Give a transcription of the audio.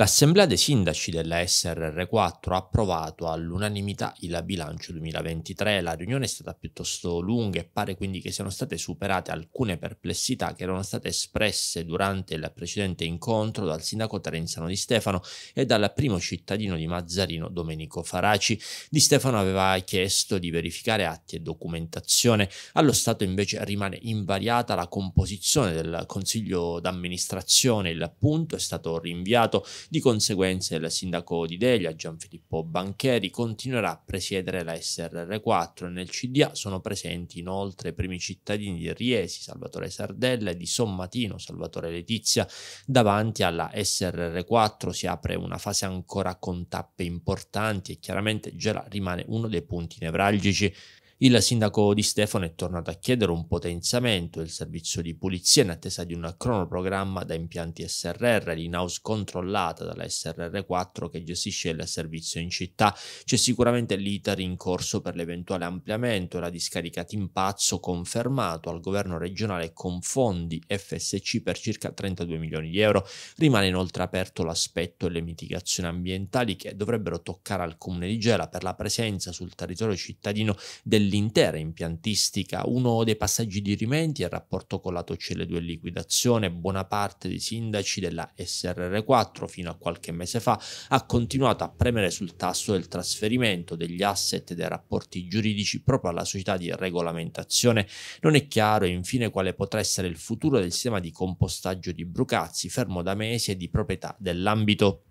L'Assemblea dei Sindaci della SRR4 ha approvato all'unanimità il bilancio 2023. La riunione è stata piuttosto lunga e pare quindi che siano state superate alcune perplessità che erano state espresse durante il precedente incontro dal sindaco Terenzano Di Stefano e dal primo cittadino di Mazzarino Domenico Faraci. Di Stefano aveva chiesto di verificare atti e documentazione. Allo Stato invece rimane invariata la composizione del Consiglio d'amministrazione. Il punto è stato rinviato di conseguenza il sindaco di Delia, Gianfilippo Bancheri, continuerà a presiedere la SRR4 nel CDA sono presenti inoltre i primi cittadini di Riesi, Salvatore Sardella e di Sommatino, Salvatore Letizia. Davanti alla SRR4 si apre una fase ancora con tappe importanti e chiaramente Gela rimane uno dei punti nevralgici il sindaco di Stefano è tornato a chiedere un potenziamento del servizio di pulizia in attesa di un cronoprogramma da impianti SRR, l'in-house controllata dalla SRR4 che gestisce il servizio in città. C'è sicuramente l'iter in corso per l'eventuale ampliamento, la discarica Timpazzo confermato al governo regionale con fondi FSC per circa 32 milioni di euro. Rimane inoltre aperto l'aspetto delle mitigazioni ambientali che dovrebbero toccare al comune di Gela per la presenza sul territorio cittadino del dell'intera impiantistica. Uno dei passaggi di rimenti è il rapporto con la CL2 liquidazione. Buona parte dei sindaci della SRR4 fino a qualche mese fa ha continuato a premere sul tasso del trasferimento degli asset e dei rapporti giuridici proprio alla società di regolamentazione. Non è chiaro infine quale potrà essere il futuro del sistema di compostaggio di Brucazzi, fermo da mesi e di proprietà dell'ambito.